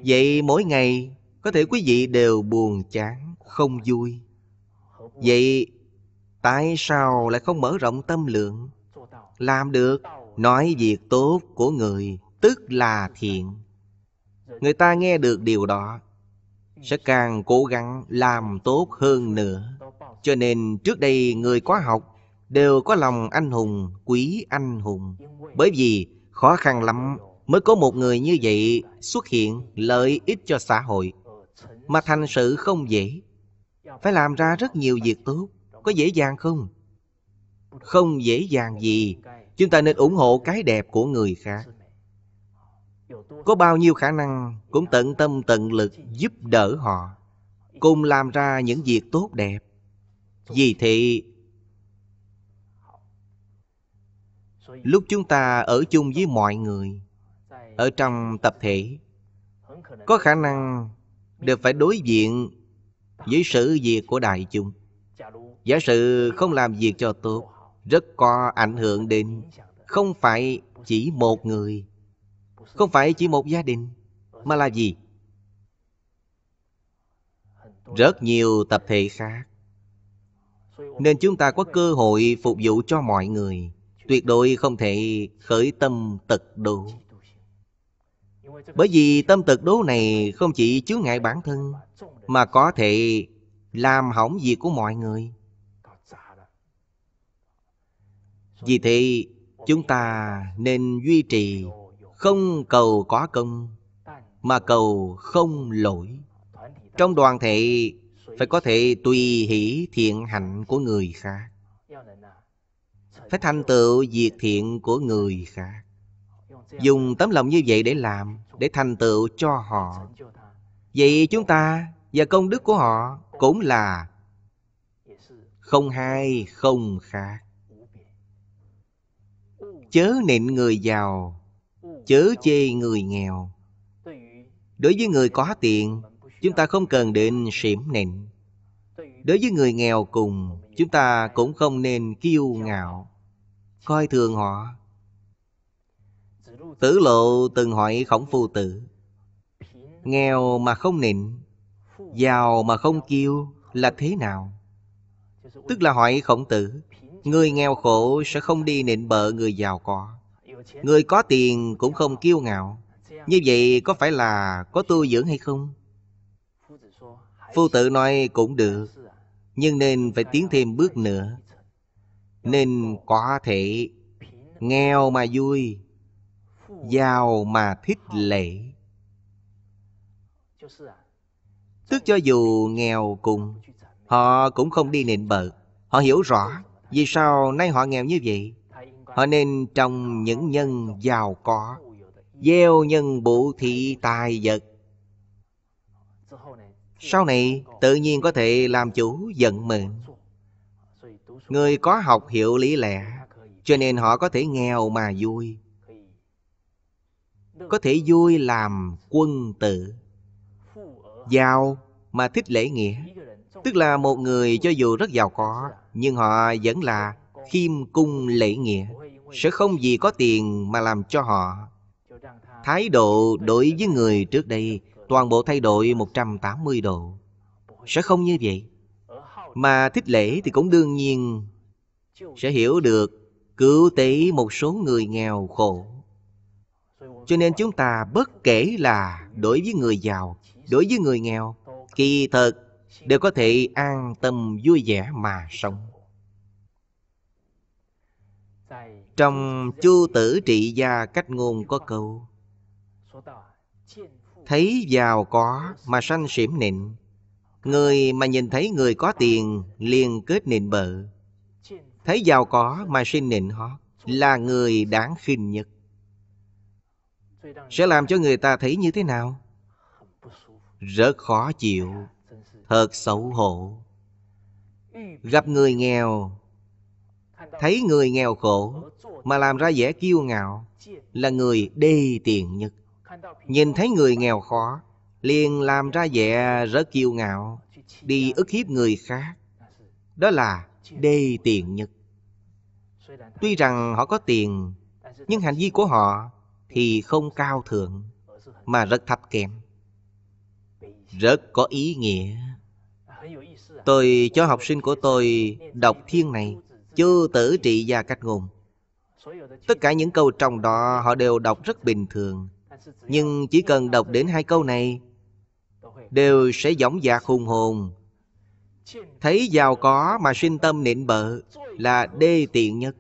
vậy mỗi ngày có thể quý vị đều buồn chán không vui Vậy tại sao lại không mở rộng tâm lượng? Làm được nói việc tốt của người tức là thiện. Người ta nghe được điều đó sẽ càng cố gắng làm tốt hơn nữa. Cho nên trước đây người có học đều có lòng anh hùng, quý anh hùng. Bởi vì khó khăn lắm mới có một người như vậy xuất hiện lợi ích cho xã hội. Mà thành sự không dễ phải làm ra rất nhiều việc tốt có dễ dàng không không dễ dàng gì chúng ta nên ủng hộ cái đẹp của người khác có bao nhiêu khả năng cũng tận tâm tận lực giúp đỡ họ cùng làm ra những việc tốt đẹp vì thế lúc chúng ta ở chung với mọi người ở trong tập thể có khả năng đều phải đối diện với sự việc của đại chúng giả sử không làm việc cho tốt rất có ảnh hưởng đến không phải chỉ một người không phải chỉ một gia đình mà là gì rất nhiều tập thể khác nên chúng ta có cơ hội phục vụ cho mọi người tuyệt đối không thể khởi tâm tật đố bởi vì tâm tật đố này không chỉ chướng ngại bản thân mà có thể làm hỏng việc của mọi người vì thế chúng ta nên duy trì không cầu có công mà cầu không lỗi trong đoàn thể phải có thể tùy hỷ thiện hạnh của người khác phải thành tựu việc thiện của người khác dùng tấm lòng như vậy để làm để thành tựu cho họ Vậy chúng ta và công đức của họ cũng là không hai không khác. Chớ nịnh người giàu, chớ chê người nghèo. Đối với người có tiền, chúng ta không cần đến xỉm nịnh. Đối với người nghèo cùng, chúng ta cũng không nên kiêu ngạo, coi thường họ. Tử lộ từng hỏi khổng phu tử Nghèo mà không nịnh Giàu mà không kêu là thế nào? Tức là hỏi khổng tử Người nghèo khổ sẽ không đi nịnh bợ người giàu có Người có tiền cũng không kiêu ngạo Như vậy có phải là có tu dưỡng hay không? Phu tử nói cũng được Nhưng nên phải tiến thêm bước nữa Nên có thể Nghèo mà vui Giàu mà thích lệ Tức cho dù nghèo cùng Họ cũng không đi nịnh bợ Họ hiểu rõ Vì sao nay họ nghèo như vậy Họ nên trong những nhân giàu có Gieo nhân bụ thị tài vật Sau này tự nhiên có thể làm chủ giận mình Người có học hiểu lý lẽ Cho nên họ có thể nghèo mà vui Có thể vui làm quân tử Giàu mà thích lễ nghĩa Tức là một người cho dù rất giàu có Nhưng họ vẫn là khiêm cung lễ nghĩa Sẽ không vì có tiền mà làm cho họ Thái độ đối với người trước đây Toàn bộ thay đổi 180 độ Sẽ không như vậy Mà thích lễ thì cũng đương nhiên Sẽ hiểu được Cứu tế một số người nghèo khổ Cho nên chúng ta bất kể là Đối với người giàu đối với người nghèo Kỳ thực đều có thể an tâm vui vẻ mà sống Trong chu tử trị gia cách ngôn có câu Thấy giàu có mà sanh xỉm nịnh Người mà nhìn thấy người có tiền liền kết nịnh bợ Thấy giàu có mà sinh nịnh họ Là người đáng khinh nhất Sẽ làm cho người ta thấy như thế nào? rất khó chịu thật xấu hổ gặp người nghèo thấy người nghèo khổ mà làm ra vẻ kiêu ngạo là người đê tiện nhất nhìn thấy người nghèo khó liền làm ra vẻ rất kiêu ngạo đi ức hiếp người khác đó là đê tiện nhất tuy rằng họ có tiền nhưng hành vi của họ thì không cao thượng mà rất thấp kém rất có ý nghĩa Tôi cho học sinh của tôi đọc thiên này Chư tử trị gia cách ngôn Tất cả những câu trong đó họ đều đọc rất bình thường Nhưng chỉ cần đọc đến hai câu này Đều sẽ giống dạc hùng hồn Thấy giàu có mà sinh tâm nịnh bợ Là đê tiện nhất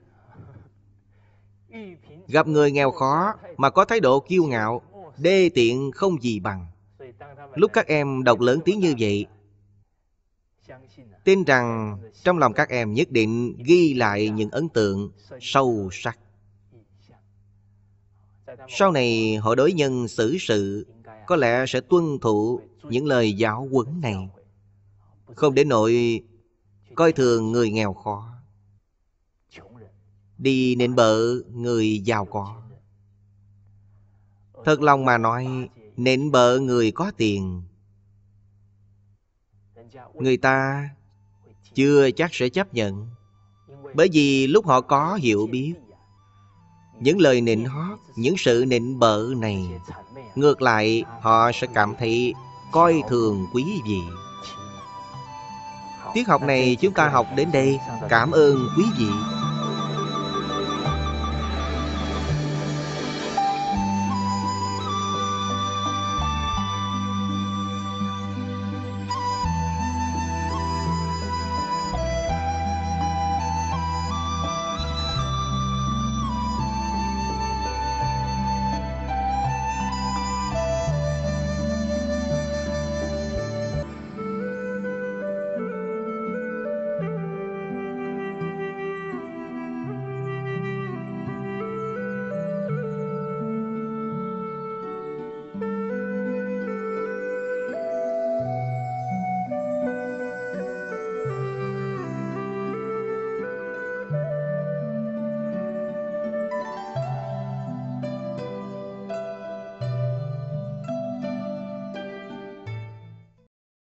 Gặp người nghèo khó mà có thái độ kiêu ngạo Đê tiện không gì bằng Lúc các em đọc lớn tiếng như vậy Tin rằng trong lòng các em nhất định ghi lại những ấn tượng sâu sắc Sau này họ đối nhân xử sự Có lẽ sẽ tuân thủ những lời giáo huấn này Không để nội coi thường người nghèo khó Đi nịnh bợ người giàu có Thật lòng mà nói nịnh bợ người có tiền người ta chưa chắc sẽ chấp nhận bởi vì lúc họ có hiểu biết những lời nịnh hót những sự nịnh bợ này ngược lại họ sẽ cảm thấy coi thường quý vị tiết học này chúng ta học đến đây cảm ơn quý vị